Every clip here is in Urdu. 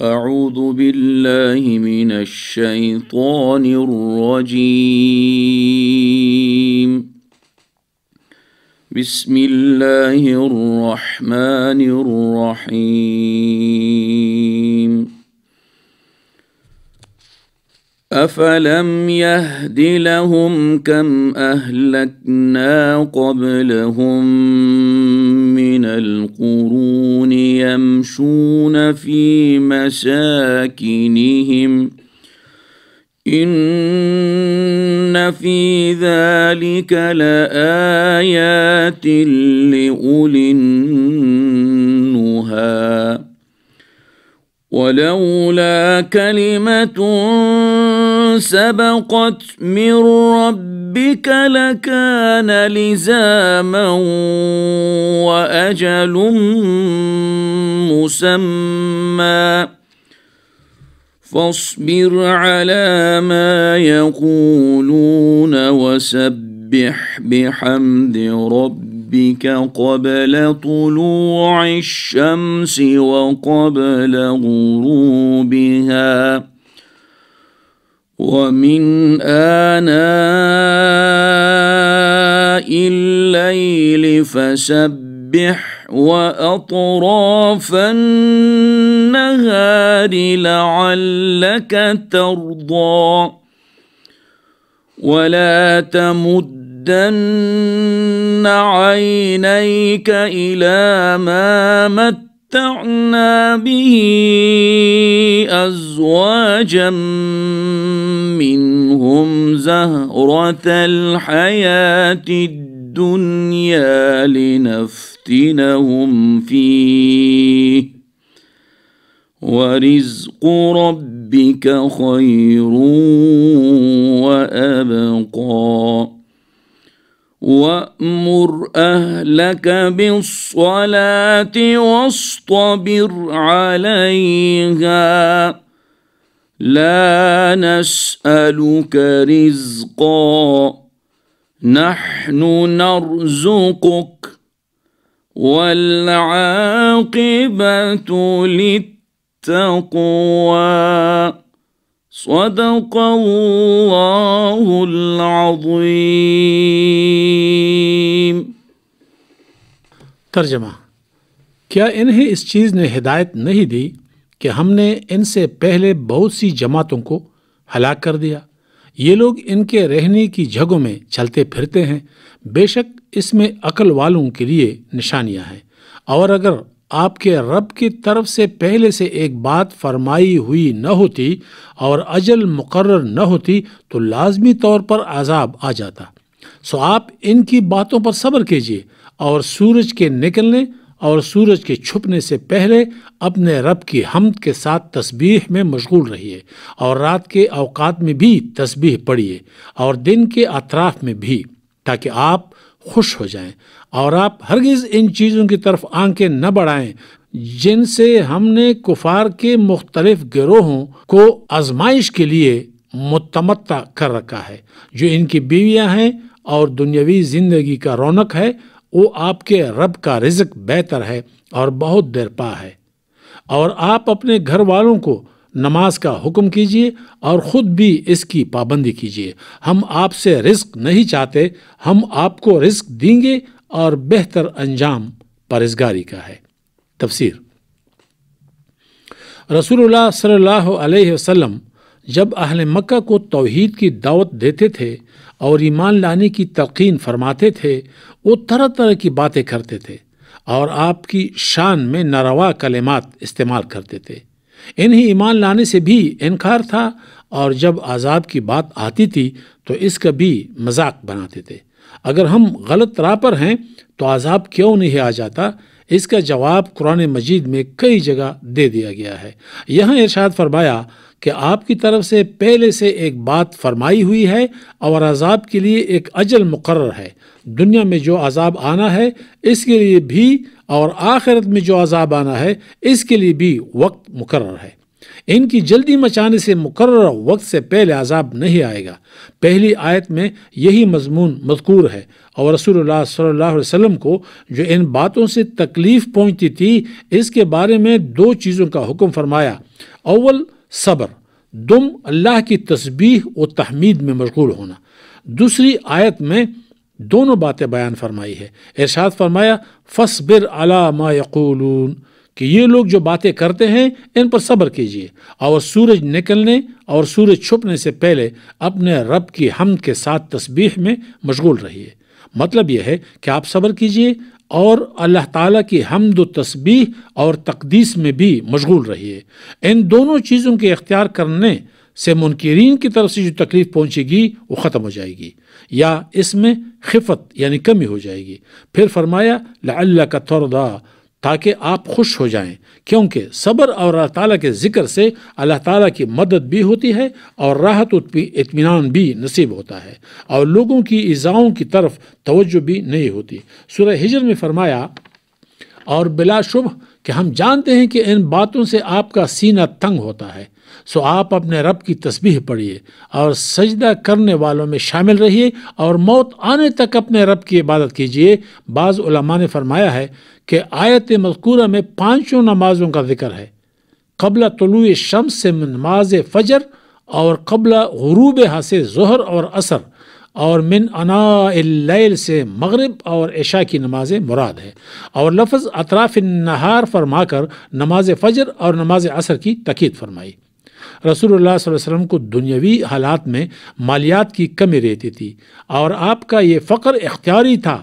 أعوذ بالله من الشيطان الرجيم بسم الله الرحمن الرحيم أفلم يهد لهم كم أهلكنا قبلهم من القرون يمشون في مساكنهم ان في ذلك لايات لاولي النهى ولولا كلمه سبقت من رب ربك لكان لزاما واجل مسمى فاصبر على ما يقولون وسبح بحمد ربك قبل طلوع الشمس وقبل غروبها ومن آناء الليل فسبح وأطراف النهار لعلك ترضى ولا تمد عينيك إلى ما مت متعنا به أزواجا منهم زهرة الحياة الدنيا لنفتنهم فيه ورزق ربك خير وأبقى وامر اهلك بالصلاه واصطبر عليها لا نسالك رزقا نحن نرزقك والعاقبه للتقوى صدق ترجمہ کیا انہیں اس چیز نے ہدایت نہیں دی کہ ہم نے ان سے پہلے بہت سی جماعتوں کو ہلاک کر دیا یہ لوگ ان کے رہنے کی جگہوں میں چلتے پھرتے ہیں بے شک اس میں عقل والوں کے لیے نشانیاں ہیں اور اگر آپ کے رب کی طرف سے پہلے سے ایک بات فرمائی ہوئی نہ ہوتی اور اجل مقرر نہ ہوتی تو لازمی طور پر عذاب آ جاتا سو آپ ان کی باتوں پر صبر کیجیے اور سورج کے نکلنے اور سورج کے چھپنے سے پہلے اپنے رب کی حمد کے ساتھ تسبیح میں مشغول رہیے اور رات کے اوقات میں بھی تسبیح پڑیے اور دن کے اطراف میں بھی تاکہ آپ خوش ہو جائیں اور آپ ہرگز ان چیزوں کی طرف آنکھیں نہ بڑھائیں جن سے ہم نے کفار کے مختلف گروہوں کو آزمائش کے لیے متمتع کر رکھا ہے جو ان کی بیویاں ہیں اور دنیاوی زندگی کا رونق ہے وہ آپ کے رب کا رزق بہتر ہے اور بہت پا ہے اور آپ اپنے گھر والوں کو نماز کا حکم کیجیے اور خود بھی اس کی پابندی کیجیے ہم آپ سے رزق نہیں چاہتے ہم آپ کو رزق دیں گے اور بہتر انجام پرزگاری کا ہے تفسیر رسول اللہ صلی اللہ علیہ وسلم جب اہل مکہ کو توحید کی دعوت دیتے تھے اور ایمان لانے کی تلقین فرماتے تھے وہ طرح طرح کی باتیں کرتے تھے اور آپ کی شان میں ناروا کلمات استعمال کرتے تھے انہیں بھی انکار تھا اور جب عذاب کی بات آتی تھی تو اس کا بھی مذاق بناتے تھے اگر ہم غلط راہ پر ہیں تو عذاب کیوں نہیں آ جاتا اس کا جواب قرآن مجید میں کئی جگہ دے دیا گیا ہے یہاں ارشاد فرمایا کہ آپ کی طرف سے پہلے سے ایک بات فرمائی ہوئی ہے اور عذاب کے لیے ایک اجل مقرر ہے دنیا میں جو عذاب آنا ہے اس کے لیے بھی اور آخرت میں جو عذاب آنا ہے اس کے لیے بھی وقت مقرر ہے ان کی جلدی مچانے سے مقرر وقت سے پہلے عذاب نہیں آئے گا پہلی آیت میں یہی مضمون مذکور ہے اور رسول اللہ صلی اللہ علیہ وسلم کو جو ان باتوں سے تکلیف پہنچتی تھی اس کے بارے میں دو چیزوں کا حکم فرمایا اول صبر دم اللہ کی تسبیح و تحمید میں مشغول ہونا دوسری آیت میں دونوں باتیں بیان فرمائی ہے ارشاد فرمایا فصبر ما یقولون کہ یہ لوگ جو باتیں کرتے ہیں ان پر صبر کیجیے اور سورج نکلنے اور سورج چھپنے سے پہلے اپنے رب کی حمد کے ساتھ تسبیح میں مشغول رہیے مطلب یہ ہے کہ آپ صبر کیجیے اور اللہ تعالیٰ کی حمد و تسبیح اور تقدیس میں بھی مشغول رہیے ان دونوں چیزوں کے اختیار کرنے سے منکرین کی طرف سے جو تکلیف پہنچے گی وہ ختم ہو جائے گی یا اس میں خفت یعنی کمی ہو جائے گی پھر فرمایا اللہ کا تاکہ آپ خوش ہو جائیں کیونکہ صبر اور اللہ تعالیٰ کے ذکر سے اللہ تعالیٰ کی مدد بھی ہوتی ہے اور راحت اطمینان بھی نصیب ہوتا ہے اور لوگوں کی اضاؤں کی طرف توجہ بھی نہیں ہوتی سورہ ہجر میں فرمایا اور بلا شبہ کہ ہم جانتے ہیں کہ ان باتوں سے آپ کا سینہ تنگ ہوتا ہے سو آپ اپنے رب کی تسبیح پڑھیے اور سجدہ کرنے والوں میں شامل رہیے اور موت آنے تک اپنے رب کی عبادت کیجیے بعض علماء نے فرمایا ہے کہ آیت مذکورہ میں پانچوں نمازوں کا ذکر ہے قبل طلوع شمس سے فجر اور قبل غروب اور اور من انا اللیل سے مغرب اور عشاء کی نماز مراد ہے اور لفظ اطراف فرما کر نماز فجر اور نماز اثر کی تقید فرمائی رسول اللہ صلی اللہ علیہ وسلم کو دنیاوی حالات میں مالیات کی کمی رہتی تھی اور آپ کا یہ فقر اختیاری تھا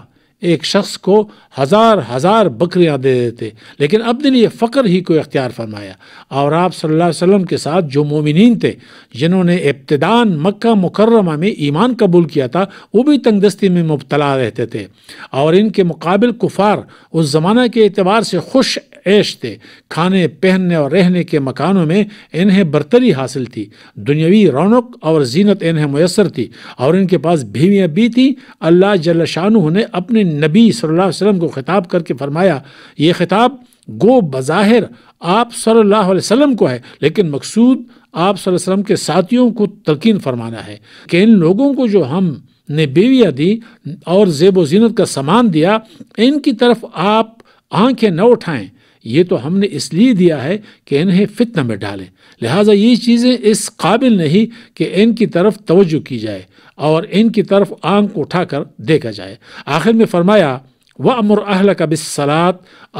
ایک شخص کو ہزار ہزار بکریاں دے دیتے لیکن اب نے یہ فقر ہی کو اختیار فرمایا اور آپ صلی اللہ علیہ وسلم کے ساتھ جو مومنین تھے جنہوں نے ابتدان مکہ مکرمہ میں ایمان قبول کیا تھا وہ بھی تنگ دستی میں مبتلا رہتے تھے اور ان کے مقابل کفار اس زمانہ کے اعتبار سے خوش عیش تھے کھانے پہننے اور رہنے کے مکانوں میں انہیں برتری حاصل تھی دنیاوی رونق اور زینت انہیں میسر تھی اور ان کے پاس بیویاں بھی تھیں اللہ جل شانہ نے اپنے نبی صلی اللہ علیہ وسلم کو خطاب کر کے فرمایا یہ خطاب گو بظاہر آپ صلی اللہ علیہ وسلم کو ہے لیکن مقصود آپ صلی اللہ علیہ وسلم کے ساتھیوں کو تلقین فرمانا ہے کہ ان لوگوں کو جو ہم نے بیویاں دی اور زیب و زینت کا سامان دیا ان کی طرف آپ آنکھیں نہ اٹھائیں یہ تو ہم نے اس لیے دیا ہے کہ انہیں فتنہ میں ڈالیں لہٰذا یہ چیزیں اس قابل نہیں کہ ان کی طرف توجہ کی جائے اور ان کی طرف آنکھ اٹھا کر دیکھا جائے آخر میں فرمایا وہ امر اہل کا بسلاد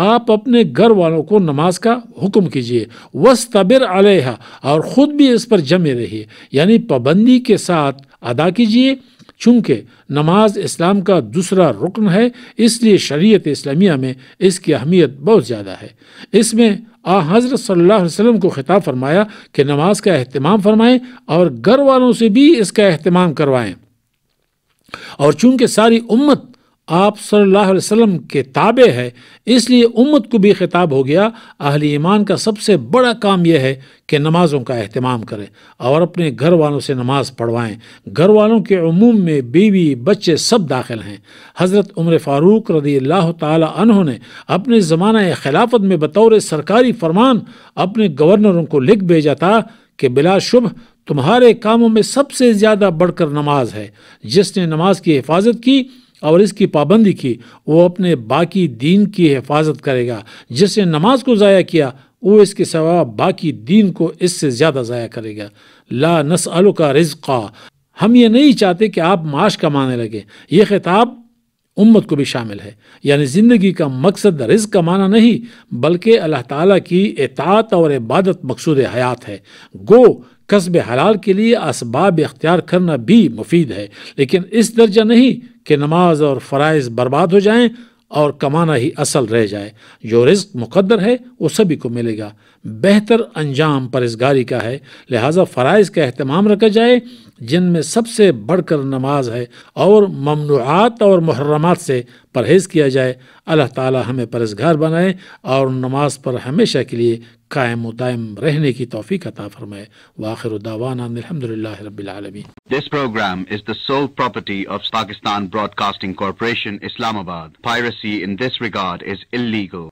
آپ اپنے گھر والوں کو نماز کا حکم کیجیے وصطبر علیہ اور خود بھی اس پر جمے رہیے یعنی پابندی کے ساتھ ادا کیجیے چونکہ نماز اسلام کا دوسرا رکن ہے اس لیے شریعت اسلامیہ میں اس کی اہمیت بہت زیادہ ہے اس میں آ حضرت صلی اللہ علیہ وسلم کو خطاب فرمایا کہ نماز کا اہتمام فرمائیں اور گھر والوں سے بھی اس کا اہتمام کروائیں اور چونکہ ساری امت آپ صلی اللہ علیہ وسلم کے تابع ہے اس لیے امت کو بھی خطاب ہو گیا اہل ایمان کا سب سے بڑا کام یہ ہے کہ نمازوں کا اہتمام کریں اور اپنے گھر والوں سے نماز پڑھوائیں گھر والوں کے عموم میں بیوی بچے سب داخل ہیں حضرت عمر فاروق رضی اللہ تعالی عنہ نے اپنے زمانہ خلافت میں بطور سرکاری فرمان اپنے گورنروں کو لکھ بھیجا تھا کہ بلا شبھ تمہارے کاموں میں سب سے زیادہ بڑھ کر نماز ہے جس نے نماز کی حفاظت کی اور اس کی پابندی کی وہ اپنے باقی دین کی حفاظت کرے گا جس نے نماز کو ضائع کیا وہ اس کے سوا باقی دین کو اس سے زیادہ ضائع کرے گا لا کا رزقا ہم یہ نہیں چاہتے کہ آپ معاش کمانے لگے یہ خطاب امت کو بھی شامل ہے یعنی زندگی کا مقصد رزق کمانا نہیں بلکہ اللہ تعالیٰ کی اطاعت اور عبادت مقصود حیات ہے گو قصب حلال کے لیے اسباب اختیار کرنا بھی مفید ہے لیکن اس درجہ نہیں کہ نماز اور فرائض برباد ہو جائیں اور کمانا ہی اصل رہ جائے جو رزق مقدر ہے وہ سبھی کو ملے گا بہتر انجام پرہیزگاری کا ہے لہٰذا فرائض کا اہتمام رکھا جائے جن میں سب سے بڑھ کر نماز ہے اور ممنوعات اور محرمات سے پرہیز کیا جائے اللہ تعالی ہمیں پرہیزگار بنائے اور نماز پر ہمیشہ کے لیے قائم و دائم رہنے کی توفیق عطا فرمائے واخر دعوانا الحمدللہ رب العالمین This program is the sole property of Pakistan Broadcasting Corporation Islamabad. Piracy in this regard is illegal.